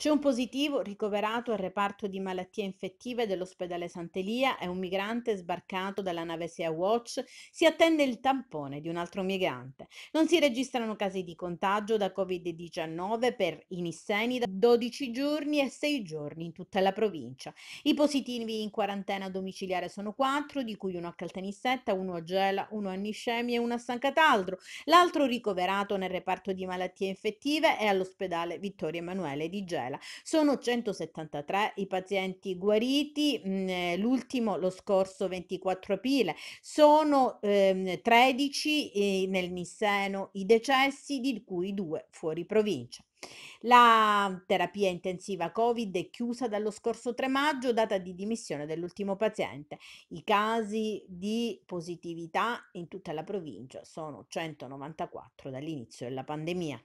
C'è un positivo ricoverato al reparto di malattie infettive dell'ospedale Sant'Elia è un migrante sbarcato dalla nave Sea Watch. Si attende il tampone di un altro migrante. Non si registrano casi di contagio da Covid-19 per i nisseni da 12 giorni e 6 giorni in tutta la provincia. I positivi in quarantena domiciliare sono 4, di cui uno a Caltanissetta, uno a Gela, uno a Niscemi e uno a San Cataldro. L'altro ricoverato nel reparto di malattie infettive è all'ospedale Vittorio Emanuele di Gela tutela. Sono 173 i pazienti guariti, mh, mm, eh, l'ultimo lo scorso 24 aprile, sono ehm, 13 eh, nel Nisseno i decessi, di cui due fuori provincia. La terapia intensiva Covid è chiusa dallo scorso 3 maggio, data di dimissione dell'ultimo paziente. I casi di positività in tutta la provincia sono 194 dall'inizio della pandemia.